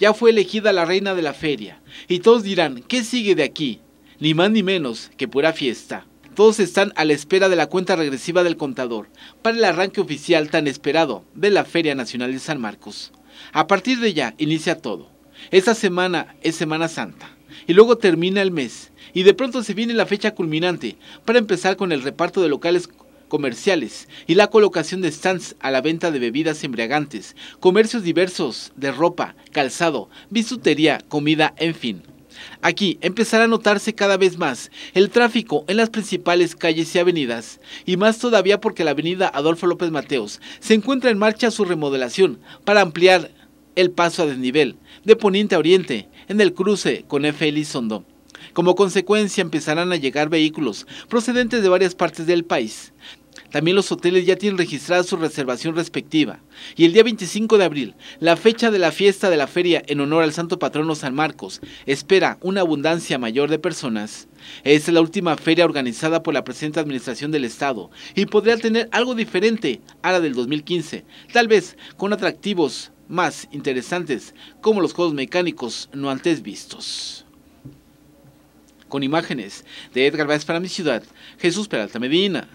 ya fue elegida la reina de la feria, y todos dirán, ¿qué sigue de aquí? Ni más ni menos que pura fiesta. Todos están a la espera de la cuenta regresiva del contador para el arranque oficial tan esperado de la Feria Nacional de San Marcos. A partir de ya inicia todo. Esta semana es Semana Santa y luego termina el mes y de pronto se viene la fecha culminante para empezar con el reparto de locales comerciales y la colocación de stands a la venta de bebidas embriagantes, comercios diversos de ropa, calzado, bisutería, comida, en fin. Aquí empezará a notarse cada vez más el tráfico en las principales calles y avenidas, y más todavía porque la avenida Adolfo López Mateos se encuentra en marcha su remodelación para ampliar el paso a desnivel de poniente a oriente en el cruce con F. Elizondo. Como consecuencia empezarán a llegar vehículos procedentes de varias partes del país, también los hoteles ya tienen registrada su reservación respectiva. Y el día 25 de abril, la fecha de la fiesta de la feria en honor al Santo Patrono San Marcos, espera una abundancia mayor de personas. Es la última feria organizada por la presente administración del Estado y podría tener algo diferente a la del 2015, tal vez con atractivos más interesantes como los juegos mecánicos no antes vistos. Con imágenes de Edgar Vázquez para mi ciudad, Jesús Peralta Medina.